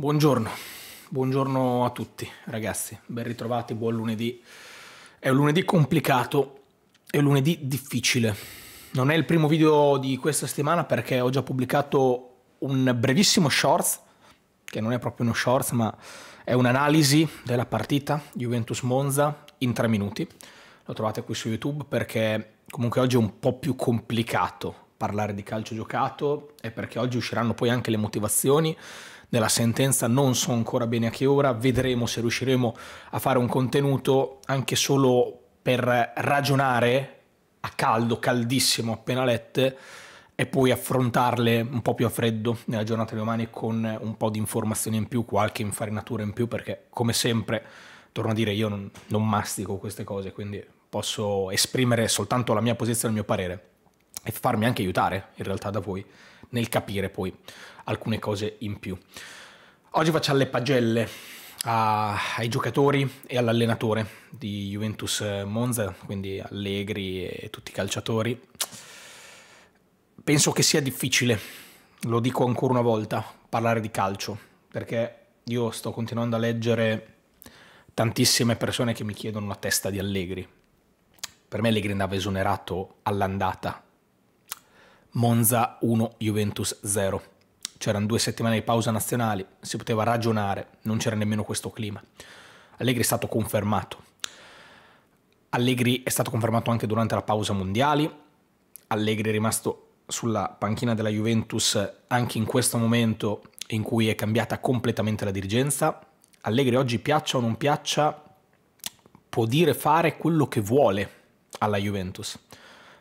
Buongiorno, buongiorno a tutti ragazzi, ben ritrovati, buon lunedì. È un lunedì complicato, è un lunedì difficile. Non è il primo video di questa settimana perché ho già pubblicato un brevissimo shorts, che non è proprio uno shorts ma è un'analisi della partita Juventus-Monza in tre minuti. Lo trovate qui su YouTube perché comunque oggi è un po' più complicato parlare di calcio giocato e perché oggi usciranno poi anche le motivazioni nella sentenza, non so ancora bene a che ora, vedremo se riusciremo a fare un contenuto anche solo per ragionare a caldo, caldissimo appena lette e poi affrontarle un po' più a freddo nella giornata di domani con un po' di informazioni in più, qualche infarinatura in più, perché come sempre, torno a dire, io non, non mastico queste cose, quindi posso esprimere soltanto la mia posizione, il mio parere e farmi anche aiutare in realtà da voi nel capire poi alcune cose in più. Oggi facciamo le pagelle a, ai giocatori e all'allenatore di Juventus eh, Monza, quindi Allegri e tutti i calciatori. Penso che sia difficile, lo dico ancora una volta, parlare di calcio, perché io sto continuando a leggere tantissime persone che mi chiedono la testa di Allegri. Per me Allegri andava esonerato all'andata, Monza 1, Juventus 0. C'erano due settimane di pausa nazionali, si poteva ragionare, non c'era nemmeno questo clima. Allegri è stato confermato. Allegri è stato confermato anche durante la pausa mondiali. Allegri è rimasto sulla panchina della Juventus anche in questo momento in cui è cambiata completamente la dirigenza. Allegri oggi piaccia o non piaccia può dire fare quello che vuole alla Juventus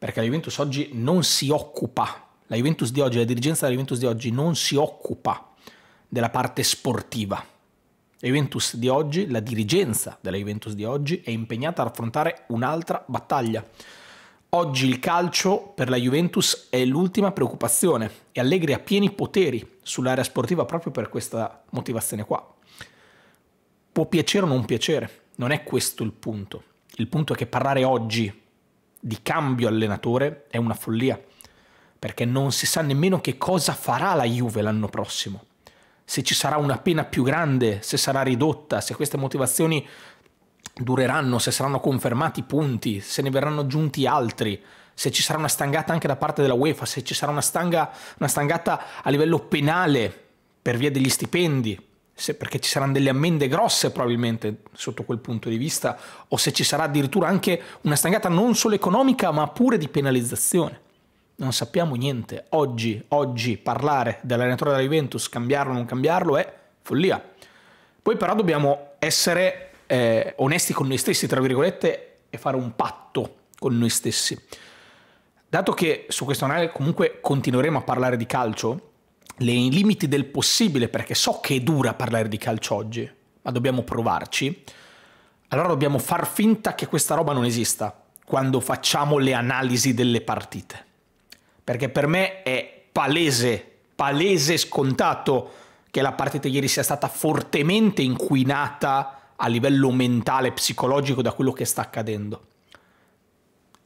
perché la Juventus oggi non si occupa, la Juventus di oggi, la dirigenza della Juventus di oggi non si occupa della parte sportiva. La Juventus di oggi, la dirigenza della Juventus di oggi è impegnata ad affrontare un'altra battaglia. Oggi il calcio per la Juventus è l'ultima preoccupazione e Allegri ha pieni poteri sull'area sportiva proprio per questa motivazione qua. Può piacere o non piacere, non è questo il punto. Il punto è che parlare oggi di cambio allenatore è una follia, perché non si sa nemmeno che cosa farà la Juve l'anno prossimo, se ci sarà una pena più grande, se sarà ridotta, se queste motivazioni dureranno, se saranno confermati i punti, se ne verranno aggiunti altri, se ci sarà una stangata anche da parte della UEFA, se ci sarà una, stanga, una stangata a livello penale per via degli stipendi, se, perché ci saranno delle ammende grosse probabilmente sotto quel punto di vista, o se ci sarà addirittura anche una stangata non solo economica ma pure di penalizzazione. Non sappiamo niente. Oggi, oggi parlare dell'allenatore della Juventus, cambiarlo o non cambiarlo, è follia. Poi però dobbiamo essere eh, onesti con noi stessi, tra virgolette, e fare un patto con noi stessi. Dato che su questo canale comunque continueremo a parlare di calcio, nei limiti del possibile, perché so che è dura parlare di calcio oggi, ma dobbiamo provarci, allora dobbiamo far finta che questa roba non esista quando facciamo le analisi delle partite. Perché per me è palese, palese scontato che la partita ieri sia stata fortemente inquinata a livello mentale, psicologico da quello che sta accadendo.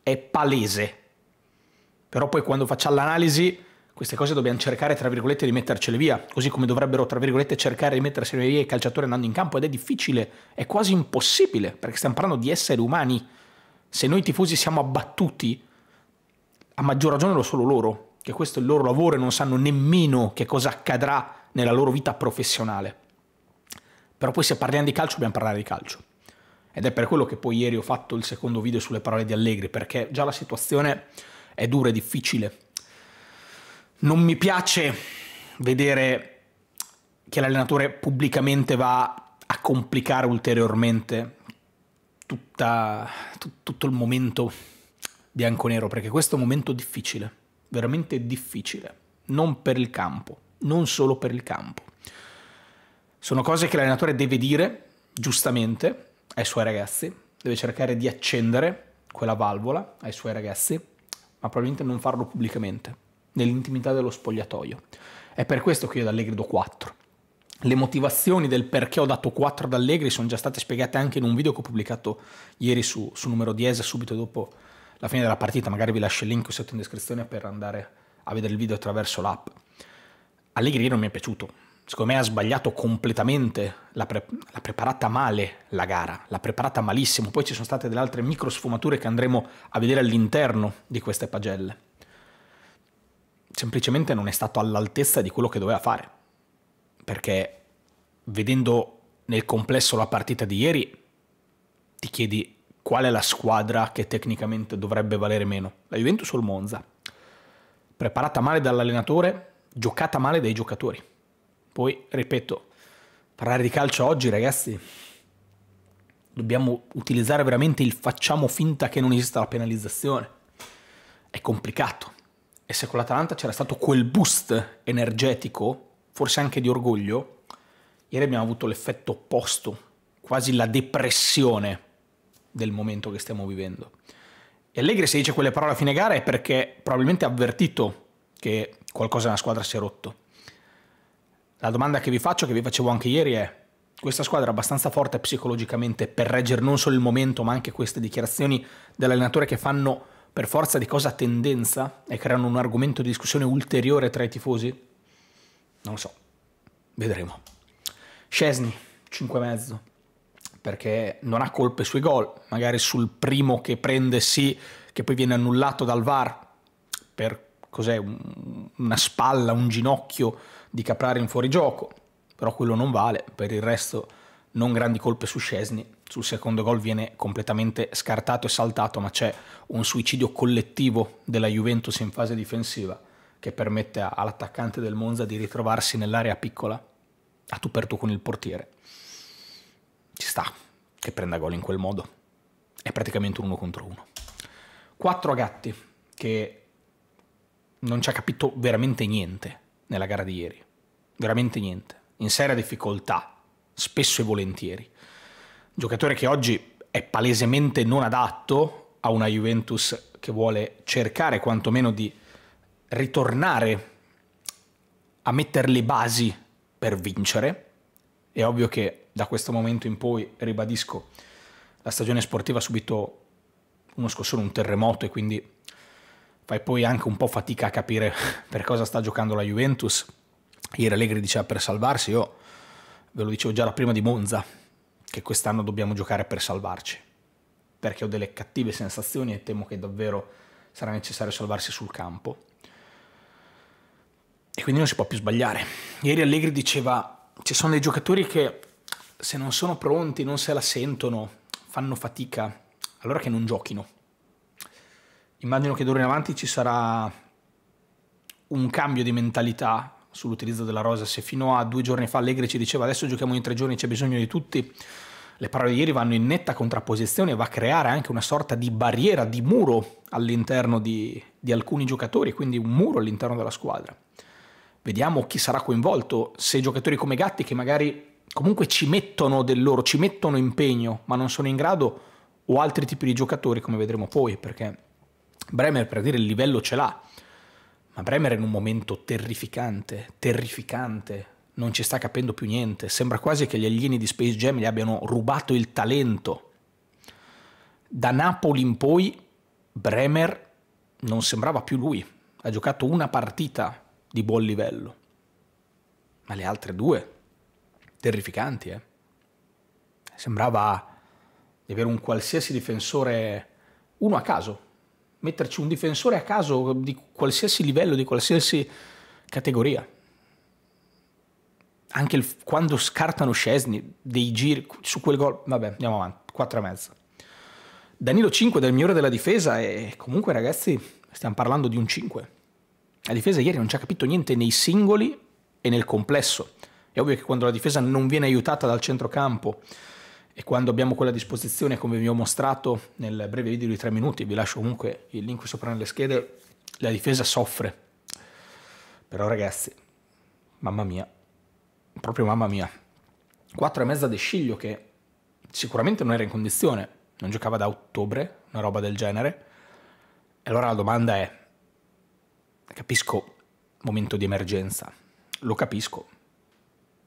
È palese. Però poi quando facciamo l'analisi queste cose dobbiamo cercare, tra virgolette, di mettercele via, così come dovrebbero, tra virgolette, cercare di mettersele via i calciatori andando in campo ed è difficile, è quasi impossibile, perché stiamo parlando di esseri umani. Se noi tifosi siamo abbattuti, a maggior ragione lo sono loro, che questo è il loro lavoro e non sanno nemmeno che cosa accadrà nella loro vita professionale. Però poi se parliamo di calcio dobbiamo parlare di calcio. Ed è per quello che poi ieri ho fatto il secondo video sulle parole di Allegri, perché già la situazione è dura e difficile, non mi piace vedere che l'allenatore pubblicamente va a complicare ulteriormente tutta, tutto il momento bianco-nero, perché questo è un momento difficile, veramente difficile, non per il campo, non solo per il campo. Sono cose che l'allenatore deve dire, giustamente, ai suoi ragazzi, deve cercare di accendere quella valvola ai suoi ragazzi, ma probabilmente non farlo pubblicamente nell'intimità dello spogliatoio. È per questo che io ad Allegri do 4. Le motivazioni del perché ho dato 4 ad Allegri sono già state spiegate anche in un video che ho pubblicato ieri su, su numero 10, subito dopo la fine della partita. Magari vi lascio il link sotto in descrizione per andare a vedere il video attraverso l'app. Allegri non mi è piaciuto. Secondo me ha sbagliato completamente, l'ha, pre- l'ha preparata male la gara, l'ha preparata malissimo. Poi ci sono state delle altre micro sfumature che andremo a vedere all'interno di queste pagelle semplicemente non è stato all'altezza di quello che doveva fare. Perché vedendo nel complesso la partita di ieri, ti chiedi qual è la squadra che tecnicamente dovrebbe valere meno, la Juventus o il Monza? Preparata male dall'allenatore, giocata male dai giocatori. Poi, ripeto, parlare di calcio oggi, ragazzi, dobbiamo utilizzare veramente il facciamo finta che non esista la penalizzazione. È complicato se con l'Atalanta c'era stato quel boost energetico, forse anche di orgoglio, ieri abbiamo avuto l'effetto opposto, quasi la depressione del momento che stiamo vivendo. E Allegri se dice quelle parole a fine gara è perché probabilmente ha avvertito che qualcosa nella squadra si è rotto. La domanda che vi faccio, che vi facevo anche ieri, è questa squadra è abbastanza forte psicologicamente per reggere non solo il momento ma anche queste dichiarazioni dell'allenatore che fanno per forza di cosa tendenza e creano un argomento di discussione ulteriore tra i tifosi? Non lo so, vedremo. Scesni, 5,5, perché non ha colpe sui gol, magari sul primo che prende sì, che poi viene annullato dal VAR per cos'è, una spalla, un ginocchio di Caprari in fuorigioco, però quello non vale, per il resto non grandi colpe su Scesni, sul secondo gol viene completamente scartato e saltato, ma c'è un suicidio collettivo della Juventus in fase difensiva che permette all'attaccante del Monza di ritrovarsi nell'area piccola a tu per tu con il portiere. Ci sta che prenda gol in quel modo. È praticamente uno contro uno. Quattro gatti che non ci ha capito veramente niente nella gara di ieri. Veramente niente. In seria difficoltà spesso e volentieri. Giocatore che oggi è palesemente non adatto a una Juventus che vuole cercare quantomeno di ritornare a mettere le basi per vincere. È ovvio che da questo momento in poi, ribadisco, la stagione sportiva ha subito uno scossone, un terremoto e quindi fai poi anche un po' fatica a capire per cosa sta giocando la Juventus. Ieri Allegri diceva per salvarsi, io ve lo dicevo già la prima di Monza, che quest'anno dobbiamo giocare per salvarci, perché ho delle cattive sensazioni e temo che davvero sarà necessario salvarsi sul campo. E quindi non si può più sbagliare. Ieri Allegri diceva, ci sono dei giocatori che se non sono pronti, non se la sentono, fanno fatica, allora che non giochino. Immagino che d'ora in avanti ci sarà un cambio di mentalità sull'utilizzo della rosa. Se fino a due giorni fa Allegri ci diceva adesso giochiamo in tre giorni, c'è bisogno di tutti, le parole di ieri vanno in netta contrapposizione e va a creare anche una sorta di barriera, di muro all'interno di, di alcuni giocatori, quindi un muro all'interno della squadra. Vediamo chi sarà coinvolto, se giocatori come Gatti che magari comunque ci mettono del loro, ci mettono impegno, ma non sono in grado, o altri tipi di giocatori come vedremo poi, perché Bremer per dire il livello ce l'ha ma Bremer è in un momento terrificante, terrificante, non ci sta capendo più niente, sembra quasi che gli alieni di Space Jam gli abbiano rubato il talento. Da Napoli in poi Bremer non sembrava più lui, ha giocato una partita di buon livello, ma le altre due, terrificanti, eh? sembrava di avere un qualsiasi difensore, uno a caso, metterci un difensore a caso di qualsiasi livello, di qualsiasi categoria. Anche il, quando scartano Scesni dei giri su quel gol, vabbè, andiamo avanti, 4 e mezza. Danilo 5 del migliore della difesa e comunque ragazzi, stiamo parlando di un 5. La difesa ieri non ci ha capito niente nei singoli e nel complesso. È ovvio che quando la difesa non viene aiutata dal centrocampo, e quando abbiamo quella disposizione, come vi ho mostrato nel breve video di 3 minuti, vi lascio comunque il link sopra nelle schede, la difesa soffre. Però ragazzi, mamma mia, proprio mamma mia. 4 e mezza De Sciglio che sicuramente non era in condizione, non giocava da ottobre, una roba del genere. E allora la domanda è, capisco momento di emergenza, lo capisco,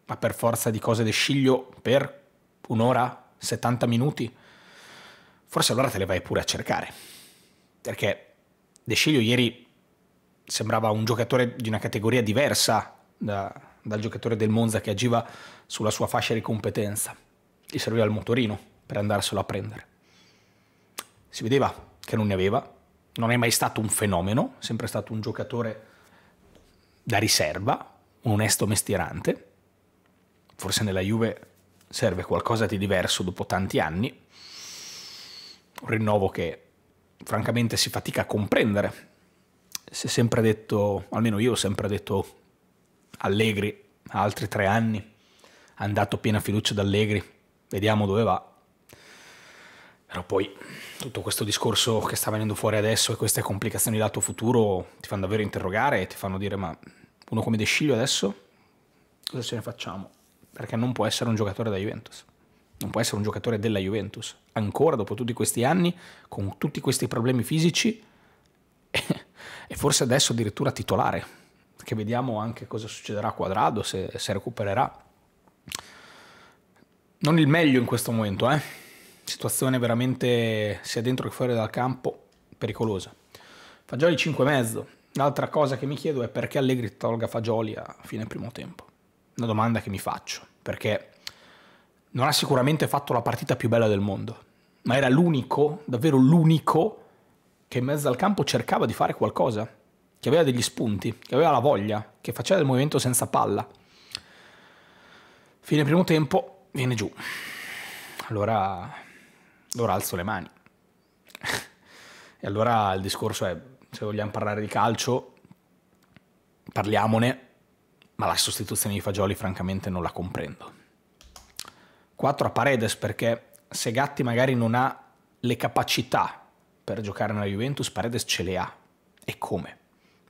ma per forza di cose De Sciglio, per un'ora, 70 minuti, forse allora te le vai pure a cercare. Perché De Sceglio ieri sembrava un giocatore di una categoria diversa da, dal giocatore del Monza che agiva sulla sua fascia di competenza. Gli serviva il motorino per andarselo a prendere. Si vedeva che non ne aveva, non è mai stato un fenomeno, sempre stato un giocatore da riserva, un onesto mestierante. Forse nella Juve serve qualcosa di diverso dopo tanti anni, un rinnovo che francamente si fatica a comprendere. Si è sempre detto, almeno io ho sempre detto Allegri ha altri tre anni, ha dato piena fiducia ad Allegri, vediamo dove va. Però poi tutto questo discorso che sta venendo fuori adesso e queste complicazioni tuo futuro ti fanno davvero interrogare e ti fanno dire ma uno come De Sciglio adesso cosa ce ne facciamo? perché non può essere un giocatore da Juventus. Non può essere un giocatore della Juventus. Ancora dopo tutti questi anni, con tutti questi problemi fisici, e forse adesso addirittura titolare, che vediamo anche cosa succederà a Quadrado, se, se recupererà. Non il meglio in questo momento, eh? situazione veramente sia dentro che fuori dal campo pericolosa. Fagioli 5,5. L'altra cosa che mi chiedo è perché Allegri tolga Fagioli a fine primo tempo una domanda che mi faccio, perché non ha sicuramente fatto la partita più bella del mondo, ma era l'unico, davvero l'unico, che in mezzo al campo cercava di fare qualcosa, che aveva degli spunti, che aveva la voglia, che faceva del movimento senza palla. Fine primo tempo, viene giù. Allora, allora alzo le mani. e allora il discorso è, se vogliamo parlare di calcio, parliamone, ma la sostituzione di Fagioli francamente non la comprendo. 4 a Paredes perché se Gatti magari non ha le capacità per giocare nella Juventus, Paredes ce le ha. E come?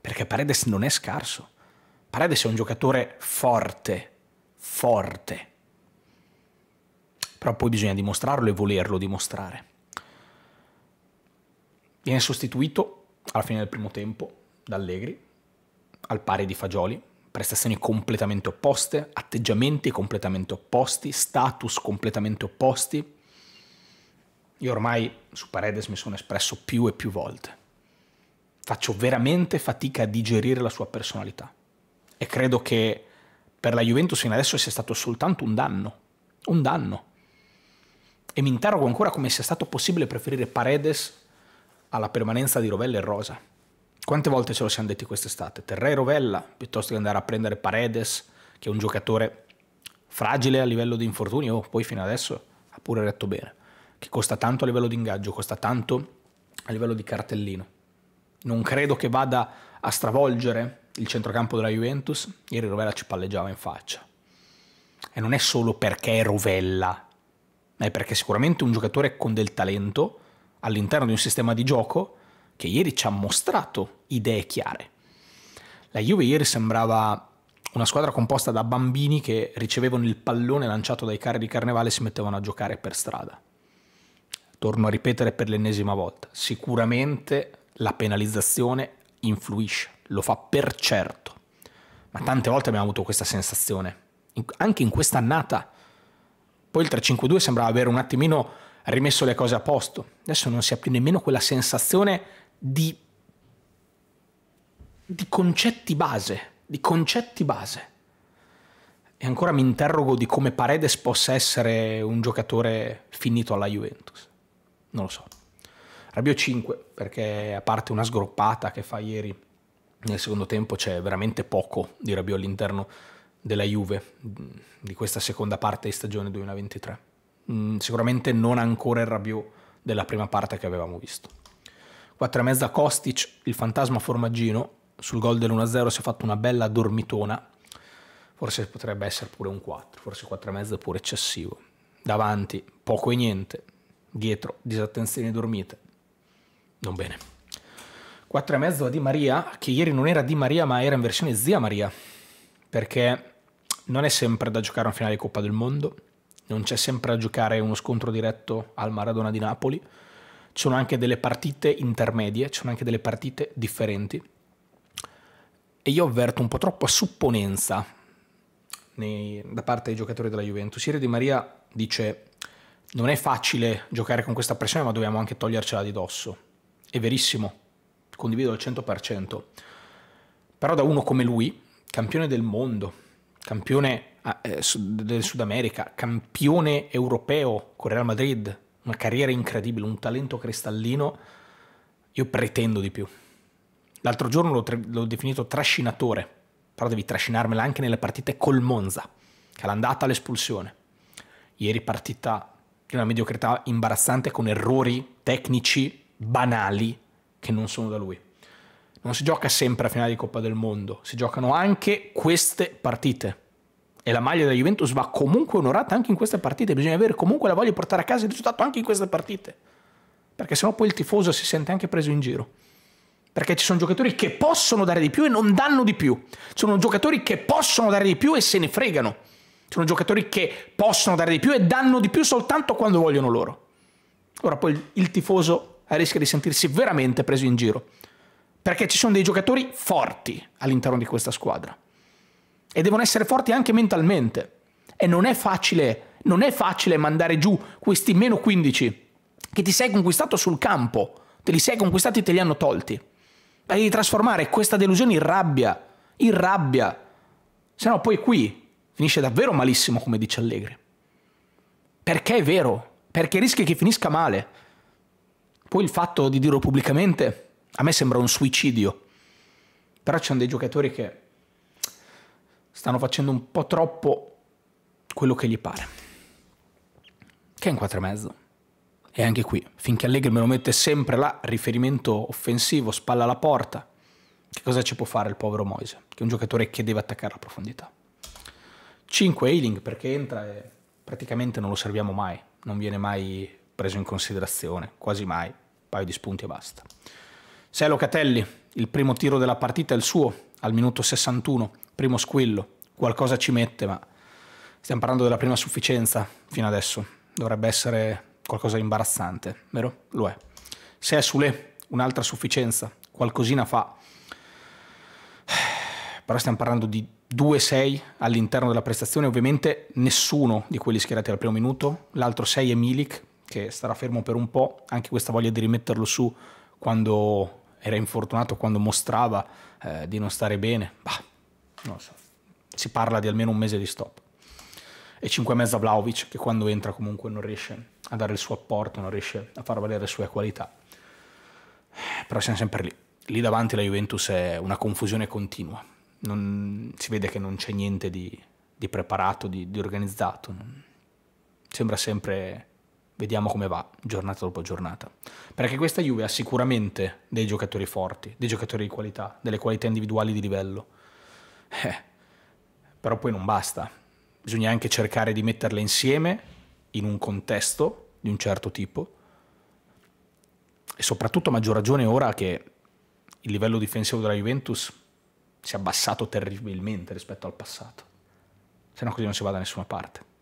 Perché Paredes non è scarso. Paredes è un giocatore forte, forte. Però poi bisogna dimostrarlo e volerlo dimostrare. Viene sostituito alla fine del primo tempo da Allegri, al pari di Fagioli, prestazioni completamente opposte, atteggiamenti completamente opposti, status completamente opposti. Io ormai su Paredes mi sono espresso più e più volte. Faccio veramente fatica a digerire la sua personalità e credo che per la Juventus fino adesso sia stato soltanto un danno, un danno. E mi interrogo ancora come sia stato possibile preferire Paredes alla permanenza di Rovella e Rosa. Quante volte ce lo siamo detti quest'estate? Terrei Rovella piuttosto che andare a prendere Paredes, che è un giocatore fragile a livello di infortuni, oh, poi fino adesso ha pure retto bene, che costa tanto a livello di ingaggio, costa tanto a livello di cartellino. Non credo che vada a stravolgere il centrocampo della Juventus, ieri Rovella ci palleggiava in faccia. E non è solo perché è Rovella, ma è perché sicuramente un giocatore con del talento all'interno di un sistema di gioco che ieri ci ha mostrato idee chiare. La Juve ieri sembrava una squadra composta da bambini che ricevevano il pallone lanciato dai carri di carnevale e si mettevano a giocare per strada. Torno a ripetere per l'ennesima volta, sicuramente la penalizzazione influisce, lo fa per certo, ma tante volte abbiamo avuto questa sensazione, anche in questa annata. Poi il 3-5-2 sembrava aver un attimino rimesso le cose a posto, adesso non si ha più nemmeno quella sensazione di di concetti base, di concetti base. E ancora mi interrogo di come Paredes possa essere un giocatore finito alla Juventus. Non lo so. Rabio 5, perché a parte una sgroppata che fa ieri nel secondo tempo c'è veramente poco di Rabio all'interno della Juve di questa seconda parte di stagione 2023. Mm, sicuramente non ancora il Rabio della prima parte che avevamo visto. 4 e mezza Kostic, il fantasma formaggino, sul gol dell'1-0 si è fatto una bella dormitona, forse potrebbe essere pure un 4, forse 4,5 è pure eccessivo. Davanti poco e niente, dietro disattenzioni dormite. Non bene. 4,5 a Di Maria, che ieri non era Di Maria ma era in versione Zia Maria, perché non è sempre da giocare una finale di Coppa del Mondo, non c'è sempre da giocare uno scontro diretto al Maradona di Napoli, ci sono anche delle partite intermedie, ci sono anche delle partite differenti e io avverto un po' troppa supponenza nei, da parte dei giocatori della Juventus. Sirio Di Maria dice non è facile giocare con questa pressione ma dobbiamo anche togliercela di dosso. È verissimo, condivido al 100%. Però da uno come lui, campione del mondo, campione ah, eh, del Sud America, campione europeo con Real Madrid, una carriera incredibile, un talento cristallino, io pretendo di più. L'altro giorno l'ho, l'ho definito trascinatore, però devi trascinarmela anche nelle partite col Monza, che è l'andata all'espulsione. Ieri partita di una mediocrità imbarazzante con errori tecnici banali che non sono da lui. Non si gioca sempre a finale di Coppa del Mondo, si giocano anche queste partite. E la maglia della Juventus va comunque onorata anche in queste partite, bisogna avere comunque la voglia di portare a casa il risultato anche in queste partite. Perché sennò poi il tifoso si sente anche preso in giro perché ci sono giocatori che possono dare di più e non danno di più. Ci sono giocatori che possono dare di più e se ne fregano. Ci sono giocatori che possono dare di più e danno di più soltanto quando vogliono loro. Ora poi il tifoso rischia di sentirsi veramente preso in giro, perché ci sono dei giocatori forti all'interno di questa squadra e devono essere forti anche mentalmente. E non è facile, non è facile mandare giù questi meno 15 che ti sei conquistato sul campo, te li sei conquistati e te li hanno tolti e di trasformare questa delusione in rabbia, in rabbia. Se no poi qui finisce davvero malissimo, come dice Allegri. Perché è vero, perché rischia che finisca male. Poi il fatto di dirlo pubblicamente a me sembra un suicidio. Però ci sono dei giocatori che stanno facendo un po' troppo quello che gli pare. Che è un 4 e mezzo. E anche qui, finché Allegri me lo mette sempre là, riferimento offensivo, spalla alla porta, che cosa ci può fare il povero Moise? Che è un giocatore che deve attaccare a profondità. 5 Eiling perché entra e praticamente non lo serviamo mai, non viene mai preso in considerazione, quasi mai, un paio di spunti e basta. 6 Locatelli, il primo tiro della partita è il suo, al minuto 61, primo squillo, qualcosa ci mette, ma stiamo parlando della prima sufficienza fino adesso, dovrebbe essere qualcosa di imbarazzante, vero? Lo è. Se è sulle, un'altra sufficienza, qualcosina fa. Però stiamo parlando di 2-6 all'interno della prestazione, ovviamente nessuno di quelli schierati al primo minuto, l'altro 6 è Milik, che starà fermo per un po', anche questa voglia di rimetterlo su quando era infortunato, quando mostrava eh, di non stare bene, bah, non so, si parla di almeno un mese di stop e 5 e mezza Vlaovic che quando entra comunque non riesce a dare il suo apporto, non riesce a far valere le sue qualità. Però siamo sempre lì. Lì davanti la Juventus è una confusione continua. Non, si vede che non c'è niente di, di preparato, di, di organizzato. sembra sempre vediamo come va giornata dopo giornata. Perché questa Juve ha sicuramente dei giocatori forti, dei giocatori di qualità, delle qualità individuali di livello. Eh, però poi non basta bisogna anche cercare di metterle insieme in un contesto di un certo tipo e soprattutto a maggior ragione ora che il livello difensivo della Juventus si è abbassato terribilmente rispetto al passato, se no così non si va da nessuna parte.